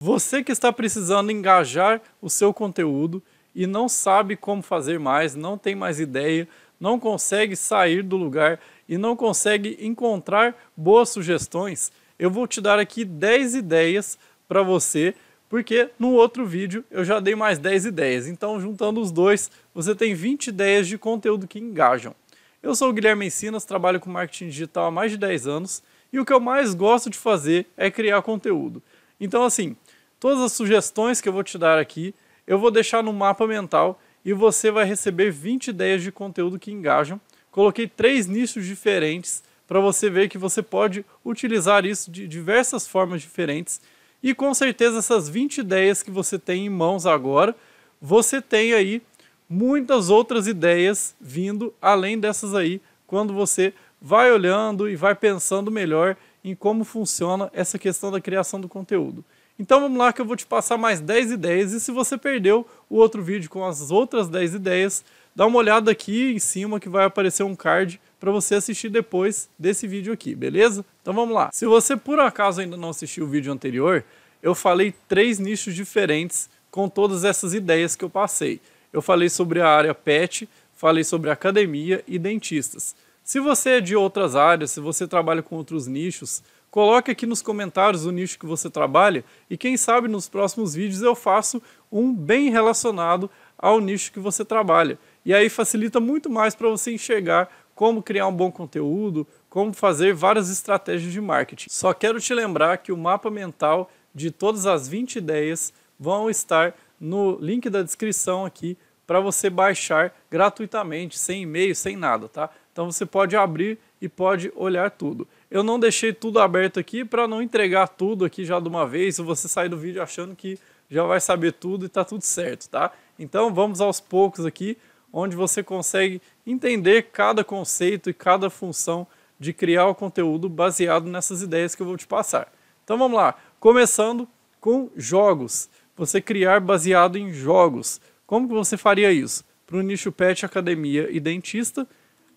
Você que está precisando engajar o seu conteúdo e não sabe como fazer mais, não tem mais ideia, não consegue sair do lugar e não consegue encontrar boas sugestões, eu vou te dar aqui 10 ideias para você, porque no outro vídeo eu já dei mais 10 ideias. Então, juntando os dois, você tem 20 ideias de conteúdo que engajam. Eu sou o Guilherme Encinas, trabalho com marketing digital há mais de 10 anos e o que eu mais gosto de fazer é criar conteúdo. Então, assim, Todas as sugestões que eu vou te dar aqui, eu vou deixar no mapa mental e você vai receber 20 ideias de conteúdo que engajam. Coloquei três nichos diferentes para você ver que você pode utilizar isso de diversas formas diferentes. E com certeza essas 20 ideias que você tem em mãos agora, você tem aí muitas outras ideias vindo além dessas aí, quando você vai olhando e vai pensando melhor em como funciona essa questão da criação do conteúdo. Então vamos lá que eu vou te passar mais 10 ideias e se você perdeu o outro vídeo com as outras 10 ideias, dá uma olhada aqui em cima que vai aparecer um card para você assistir depois desse vídeo aqui, beleza? Então vamos lá. Se você por acaso ainda não assistiu o vídeo anterior, eu falei três nichos diferentes com todas essas ideias que eu passei. Eu falei sobre a área pet, falei sobre academia e dentistas. Se você é de outras áreas, se você trabalha com outros nichos, Coloque aqui nos comentários o nicho que você trabalha e quem sabe nos próximos vídeos eu faço um bem relacionado ao nicho que você trabalha. E aí facilita muito mais para você enxergar como criar um bom conteúdo, como fazer várias estratégias de marketing. Só quero te lembrar que o mapa mental de todas as 20 ideias vão estar no link da descrição aqui para você baixar gratuitamente, sem e-mail, sem nada, tá? Então você pode abrir e pode olhar tudo. Eu não deixei tudo aberto aqui para não entregar tudo aqui já de uma vez, e você sair do vídeo achando que já vai saber tudo e está tudo certo, tá? Então vamos aos poucos aqui, onde você consegue entender cada conceito e cada função de criar o conteúdo baseado nessas ideias que eu vou te passar. Então vamos lá, começando com jogos. Você criar baseado em jogos. Como que você faria isso? Para o nicho pet, academia e dentista,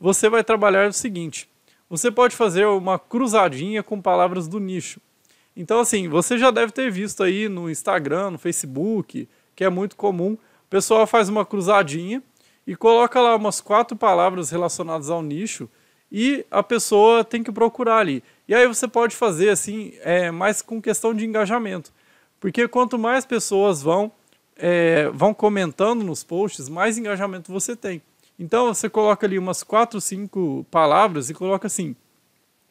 você vai trabalhar o seguinte: você pode fazer uma cruzadinha com palavras do nicho. Então, assim, você já deve ter visto aí no Instagram, no Facebook, que é muito comum, o pessoal faz uma cruzadinha e coloca lá umas quatro palavras relacionadas ao nicho e a pessoa tem que procurar ali. E aí você pode fazer assim, é, mais com questão de engajamento. Porque quanto mais pessoas vão, é, vão comentando nos posts, mais engajamento você tem. Então você coloca ali umas quatro, cinco palavras e coloca assim: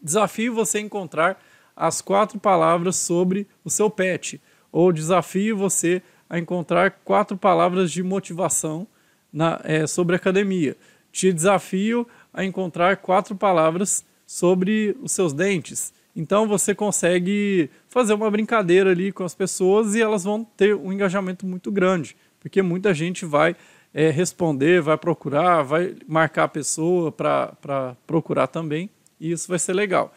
desafio você encontrar as quatro palavras sobre o seu pet, ou desafio você a encontrar quatro palavras de motivação na, é, sobre academia. Te desafio a encontrar quatro palavras sobre os seus dentes. Então você consegue fazer uma brincadeira ali com as pessoas e elas vão ter um engajamento muito grande, porque muita gente vai é, responder, vai procurar, vai marcar a pessoa para procurar também. E isso vai ser legal.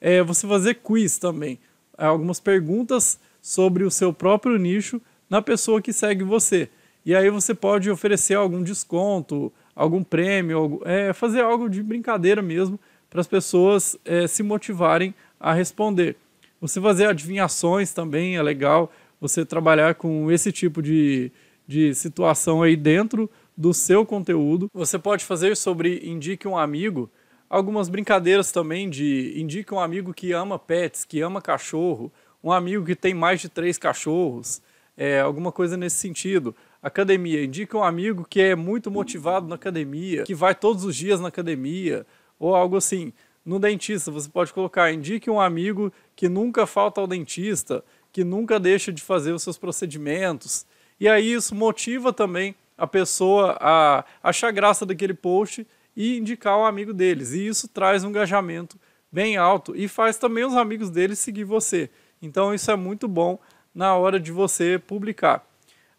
É, você fazer quiz também. É, algumas perguntas sobre o seu próprio nicho na pessoa que segue você. E aí você pode oferecer algum desconto, algum prêmio, é, fazer algo de brincadeira mesmo para as pessoas é, se motivarem a responder. Você fazer adivinhações também é legal. Você trabalhar com esse tipo de, de situação aí dentro do seu conteúdo. Você pode fazer sobre indique um amigo, algumas brincadeiras também de indique um amigo que ama pets, que ama cachorro, um amigo que tem mais de três cachorros, é, alguma coisa nesse sentido. Academia, indique um amigo que é muito motivado na academia, que vai todos os dias na academia, ou algo assim. No dentista, você pode colocar indique um amigo que nunca falta ao dentista, que nunca deixa de fazer os seus procedimentos, e aí isso motiva também a pessoa a achar graça daquele post e indicar o amigo deles. E isso traz um engajamento bem alto e faz também os amigos deles seguir você. Então isso é muito bom na hora de você publicar.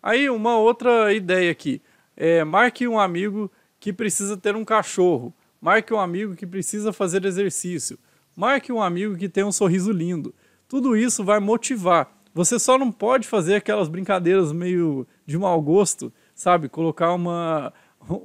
Aí uma outra ideia aqui, é, marque um amigo que precisa ter um cachorro, marque um amigo que precisa fazer exercício, marque um amigo que tem um sorriso lindo. Tudo isso vai motivar você só não pode fazer aquelas brincadeiras meio de mau gosto, sabe? Colocar uma,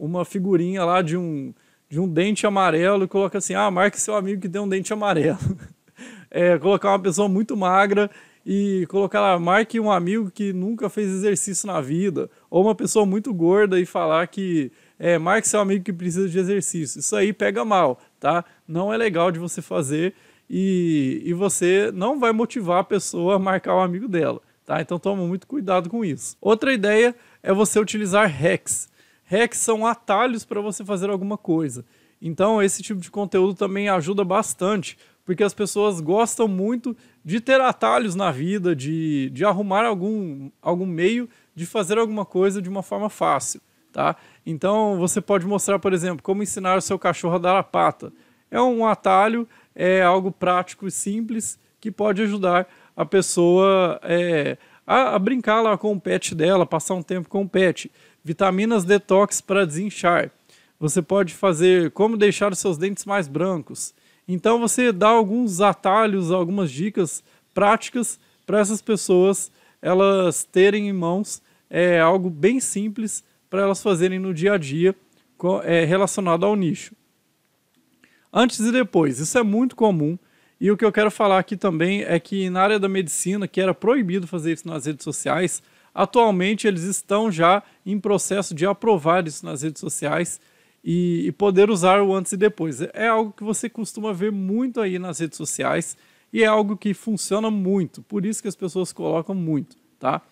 uma figurinha lá de um, de um dente amarelo e coloca assim: ah, marque seu amigo que tem um dente amarelo. é, colocar uma pessoa muito magra e colocar lá, marque um amigo que nunca fez exercício na vida, ou uma pessoa muito gorda e falar que é, marque seu amigo que precisa de exercício. Isso aí pega mal, tá? Não é legal de você fazer e, e você não vai motivar a pessoa a marcar o amigo dela. Tá? Então toma muito cuidado com isso. Outra ideia é você utilizar hacks. Hacks são atalhos para você fazer alguma coisa. Então esse tipo de conteúdo também ajuda bastante, porque as pessoas gostam muito de ter atalhos na vida, de, de arrumar algum, algum meio de fazer alguma coisa de uma forma fácil, tá? Então você pode mostrar, por exemplo, como ensinar o seu cachorro a dar a pata. É um atalho é algo prático e simples que pode ajudar a pessoa é, a, a, brincar lá com o pet dela, passar um tempo com o pet. Vitaminas detox para desinchar. Você pode fazer como deixar os seus dentes mais brancos. Então você dá alguns atalhos, algumas dicas práticas para essas pessoas elas terem em mãos é, algo bem simples para elas fazerem no dia a dia é, relacionado ao nicho antes e depois. Isso é muito comum. E o que eu quero falar aqui também é que na área da medicina, que era proibido fazer isso nas redes sociais, atualmente eles estão já em processo de aprovar isso nas redes sociais e, e poder usar o antes e depois. É algo que você costuma ver muito aí nas redes sociais e é algo que funciona muito, por isso que as pessoas colocam muito, tá?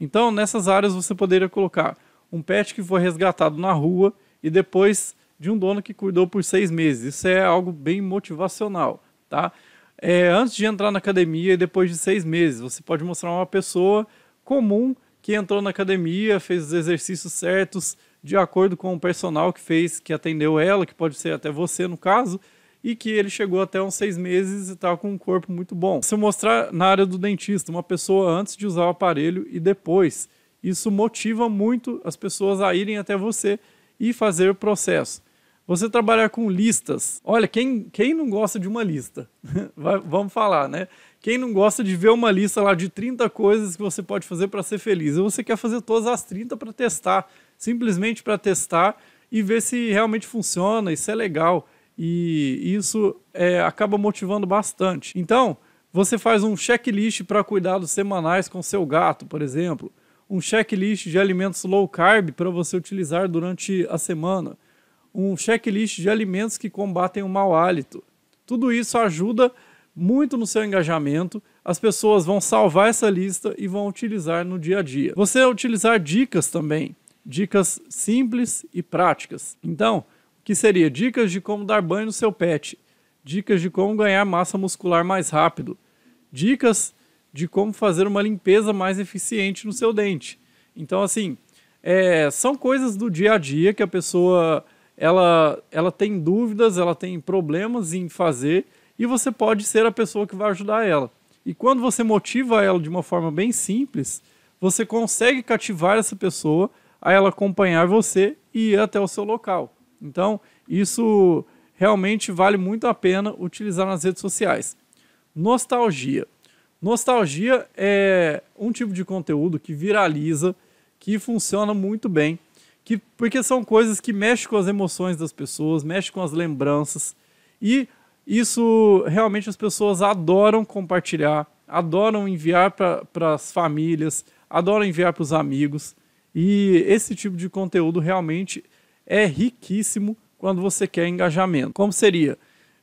Então, nessas áreas você poderia colocar um pet que foi resgatado na rua e depois de um dono que cuidou por seis meses. Isso é algo bem motivacional, tá? É, antes de entrar na academia, e depois de seis meses, você pode mostrar uma pessoa comum que entrou na academia, fez os exercícios certos, de acordo com o personal que fez, que atendeu ela, que pode ser até você no caso, e que ele chegou até uns seis meses e está com um corpo muito bom. Se eu mostrar na área do dentista, uma pessoa antes de usar o aparelho e depois, isso motiva muito as pessoas a irem até você e fazer o processo. Você trabalhar com listas. Olha, quem, quem não gosta de uma lista? Vai, vamos falar, né? Quem não gosta de ver uma lista lá de 30 coisas que você pode fazer para ser feliz? você quer fazer todas as 30 para testar, simplesmente para testar e ver se realmente funciona e se é legal. E isso é, acaba motivando bastante. Então, você faz um checklist para cuidados semanais com seu gato, por exemplo, um checklist de alimentos low carb para você utilizar durante a semana, um checklist de alimentos que combatem o mau hálito. Tudo isso ajuda muito no seu engajamento. As pessoas vão salvar essa lista e vão utilizar no dia a dia. Você é utilizar dicas também, dicas simples e práticas. Então, o que seria dicas de como dar banho no seu pet, dicas de como ganhar massa muscular mais rápido, dicas de como fazer uma limpeza mais eficiente no seu dente. Então, assim, é, são coisas do dia a dia que a pessoa ela, ela tem dúvidas, ela tem problemas em fazer e você pode ser a pessoa que vai ajudar ela. E quando você motiva ela de uma forma bem simples, você consegue cativar essa pessoa a ela acompanhar você e ir até o seu local. Então, isso realmente vale muito a pena utilizar nas redes sociais. Nostalgia. Nostalgia é um tipo de conteúdo que viraliza, que funciona muito bem que, porque são coisas que mexem com as emoções das pessoas, mexem com as lembranças. E isso realmente as pessoas adoram compartilhar, adoram enviar para as famílias, adoram enviar para os amigos. E esse tipo de conteúdo realmente é riquíssimo quando você quer engajamento. Como seria?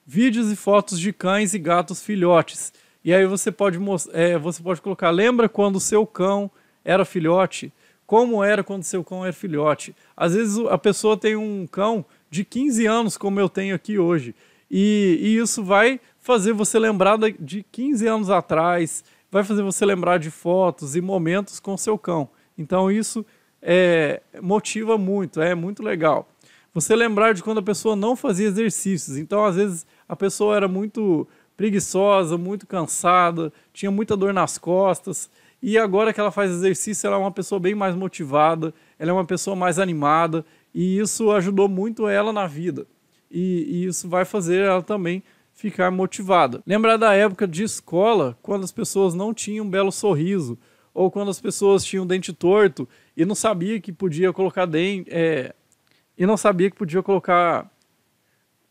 Vídeos e fotos de cães e gatos filhotes. E aí você pode, é, você pode colocar, lembra quando o seu cão era filhote? como era quando seu cão era é filhote. Às vezes a pessoa tem um cão de 15 anos, como eu tenho aqui hoje, e, e isso vai fazer você lembrar de 15 anos atrás, vai fazer você lembrar de fotos e momentos com seu cão. Então isso é, motiva muito, é muito legal. Você lembrar de quando a pessoa não fazia exercícios. Então, às vezes, a pessoa era muito preguiçosa, muito cansada, tinha muita dor nas costas. E agora que ela faz exercício, ela é uma pessoa bem mais motivada, ela é uma pessoa mais animada, e isso ajudou muito ela na vida. E, e isso vai fazer ela também ficar motivada. Lembrar da época de escola, quando as pessoas não tinham um belo sorriso, ou quando as pessoas tinham dente torto e não sabia que podia colocar dente. É, e não sabia que podia colocar.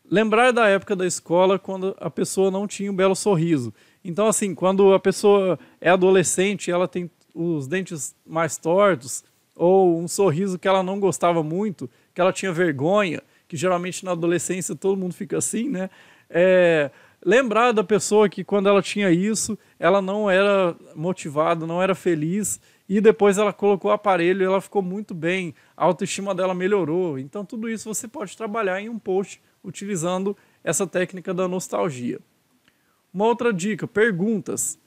Lembrar da época da escola quando a pessoa não tinha um belo sorriso então, assim, quando a pessoa é adolescente, ela tem os dentes mais tortos, ou um sorriso que ela não gostava muito, que ela tinha vergonha, que geralmente na adolescência todo mundo fica assim, né? É, lembrar da pessoa que quando ela tinha isso, ela não era motivada, não era feliz, e depois ela colocou o aparelho e ela ficou muito bem, a autoestima dela melhorou. Então, tudo isso você pode trabalhar em um post utilizando essa técnica da nostalgia. Uma outra dica, perguntas.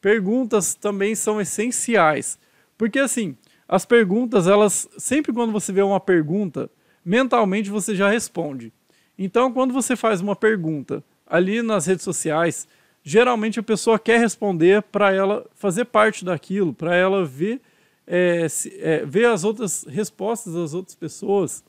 Perguntas também são essenciais, porque assim, as perguntas, elas sempre quando você vê uma pergunta, mentalmente você já responde. Então, quando você faz uma pergunta ali nas redes sociais, geralmente a pessoa quer responder para ela fazer parte daquilo, para ela ver, é, se, é, ver as outras respostas das outras pessoas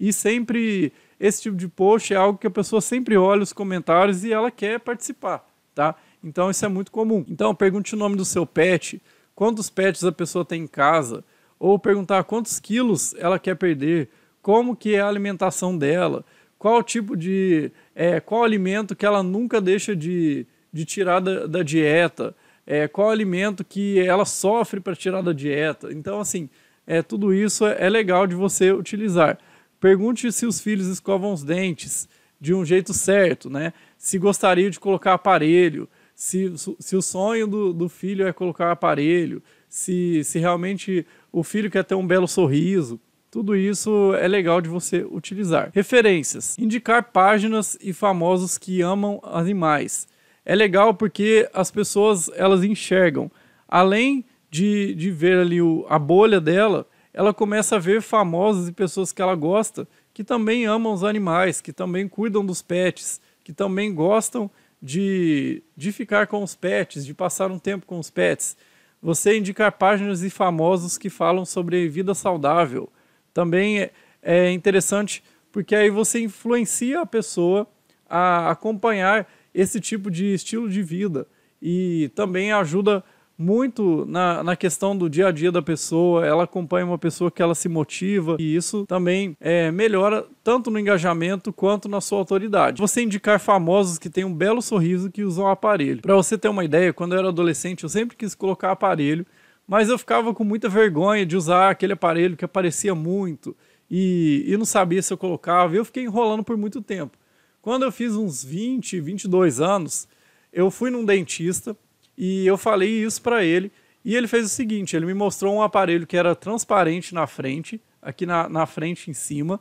e sempre esse tipo de post é algo que a pessoa sempre olha os comentários e ela quer participar, tá? Então isso é muito comum. Então pergunte o nome do seu pet, quantos pets a pessoa tem em casa, ou perguntar quantos quilos ela quer perder, como que é a alimentação dela, qual tipo de, é, qual alimento que ela nunca deixa de, de tirar da, da dieta, é, qual alimento que ela sofre para tirar da dieta. Então assim, é, tudo isso é, é legal de você utilizar. Pergunte se os filhos escovam os dentes de um jeito certo, né? Se gostaria de colocar aparelho, se, se o sonho do, do filho é colocar aparelho, se, se realmente o filho quer ter um belo sorriso. Tudo isso é legal de você utilizar. Referências: indicar páginas e famosos que amam animais. É legal porque as pessoas elas enxergam, além de, de ver ali o, a bolha dela, ela começa a ver famosos e pessoas que ela gosta que também amam os animais, que também cuidam dos pets, que também gostam de, de ficar com os pets, de passar um tempo com os pets. Você indicar páginas e famosos que falam sobre vida saudável. Também é, é interessante porque aí você influencia a pessoa a acompanhar esse tipo de estilo de vida e também ajuda muito na, na questão do dia a dia da pessoa, ela acompanha uma pessoa que ela se motiva e isso também é, melhora tanto no engajamento quanto na sua autoridade. Você indicar famosos que têm um belo sorriso que usam aparelho. Para você ter uma ideia, quando eu era adolescente eu sempre quis colocar aparelho, mas eu ficava com muita vergonha de usar aquele aparelho que aparecia muito e, e não sabia se eu colocava. e Eu fiquei enrolando por muito tempo. Quando eu fiz uns 20, 22 anos, eu fui num dentista e eu falei isso para ele. E ele fez o seguinte: ele me mostrou um aparelho que era transparente na frente, aqui na, na frente em cima,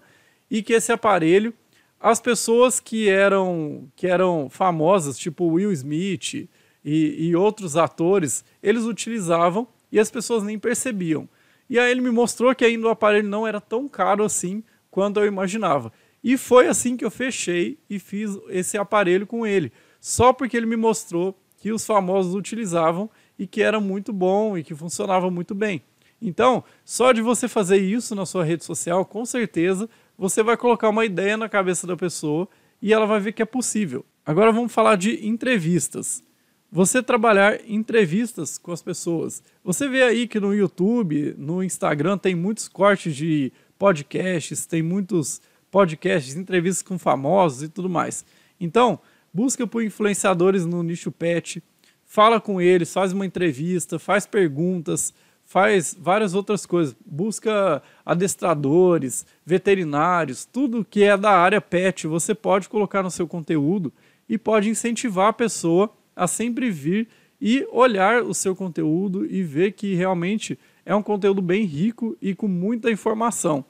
e que esse aparelho, as pessoas que eram, que eram famosas, tipo Will Smith e, e outros atores, eles utilizavam e as pessoas nem percebiam. E aí ele me mostrou que ainda o aparelho não era tão caro assim quanto eu imaginava. E foi assim que eu fechei e fiz esse aparelho com ele, só porque ele me mostrou que os famosos utilizavam e que era muito bom e que funcionava muito bem. Então, só de você fazer isso na sua rede social, com certeza você vai colocar uma ideia na cabeça da pessoa e ela vai ver que é possível. Agora vamos falar de entrevistas. Você trabalhar entrevistas com as pessoas. Você vê aí que no YouTube, no Instagram, tem muitos cortes de podcasts, tem muitos podcasts, entrevistas com famosos e tudo mais. Então, busca por influenciadores no nicho pet, fala com eles, faz uma entrevista, faz perguntas, faz várias outras coisas, busca adestradores, veterinários, tudo que é da área pet, você pode colocar no seu conteúdo e pode incentivar a pessoa a sempre vir e olhar o seu conteúdo e ver que realmente é um conteúdo bem rico e com muita informação.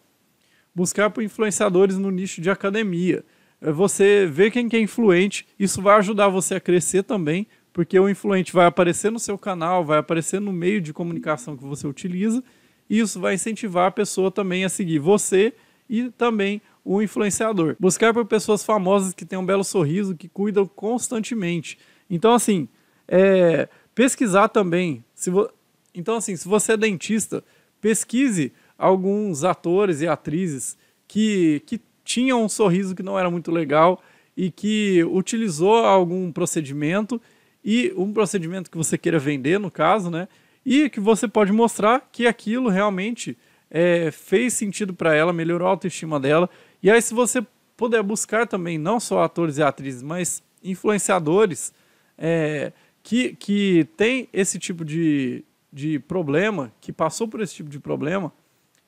Buscar por influenciadores no nicho de academia. É você ver quem que é influente, isso vai ajudar você a crescer também, porque o influente vai aparecer no seu canal, vai aparecer no meio de comunicação que você utiliza, e isso vai incentivar a pessoa também a seguir você e também o influenciador. Buscar por pessoas famosas que têm um belo sorriso, que cuidam constantemente. Então, assim, é, pesquisar também. Se vo... Então, assim, se você é dentista, pesquise alguns atores e atrizes que, que tinha um sorriso que não era muito legal e que utilizou algum procedimento e um procedimento que você queira vender, no caso, né? E que você pode mostrar que aquilo realmente é, fez sentido para ela, melhorou a autoestima dela. E aí, se você puder buscar também, não só atores e atrizes, mas influenciadores é, que, que tem esse tipo de, de problema, que passou por esse tipo de problema,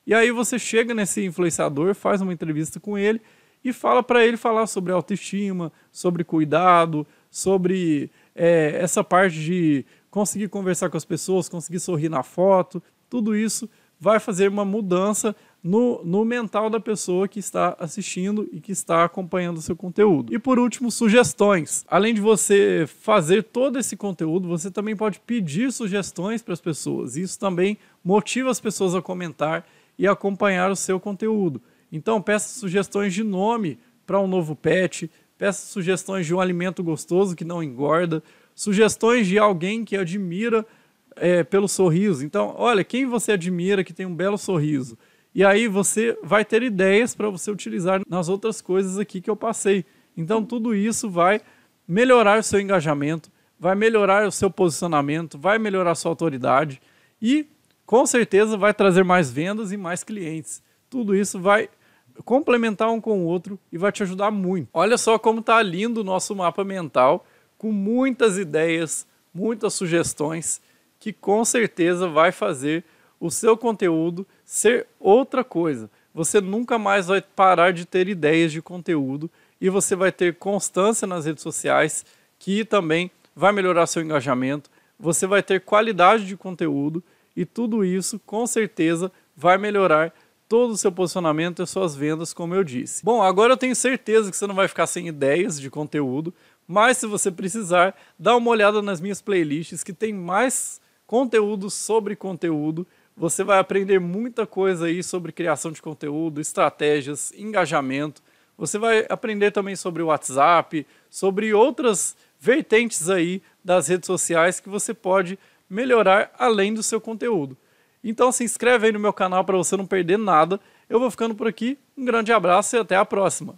e aí você chega nesse influenciador, faz uma entrevista com ele e fala para ele falar sobre autoestima, sobre cuidado, sobre é, essa parte de conseguir conversar com as pessoas, conseguir sorrir na foto. Tudo isso vai fazer uma mudança no, no mental da pessoa que está assistindo e que está acompanhando o seu conteúdo. E por último, sugestões. Além de você fazer todo esse conteúdo, você também pode pedir sugestões para as pessoas. Isso também motiva as pessoas a comentar e acompanhar o seu conteúdo. Então, peça sugestões de nome para um novo pet, peça sugestões de um alimento gostoso que não engorda, sugestões de alguém que admira é, pelo sorriso. Então, olha, quem você admira que tem um belo sorriso? E aí você vai ter ideias para você utilizar nas outras coisas aqui que eu passei. Então, tudo isso vai melhorar o seu engajamento, vai melhorar o seu posicionamento, vai melhorar a sua autoridade e com certeza vai trazer mais vendas e mais clientes. Tudo isso vai complementar um com o outro e vai te ajudar muito. Olha só como está lindo o nosso mapa mental, com muitas ideias, muitas sugestões, que com certeza vai fazer o seu conteúdo ser outra coisa. Você nunca mais vai parar de ter ideias de conteúdo e você vai ter constância nas redes sociais, que também vai melhorar seu engajamento. Você vai ter qualidade de conteúdo e tudo isso com certeza vai melhorar todo o seu posicionamento e suas vendas, como eu disse. Bom, agora eu tenho certeza que você não vai ficar sem ideias de conteúdo, mas se você precisar, dá uma olhada nas minhas playlists que tem mais conteúdo sobre conteúdo. Você vai aprender muita coisa aí sobre criação de conteúdo, estratégias, engajamento. Você vai aprender também sobre o WhatsApp, sobre outras vertentes aí das redes sociais que você pode melhorar além do seu conteúdo. Então se inscreve aí no meu canal para você não perder nada. Eu vou ficando por aqui. Um grande abraço e até a próxima.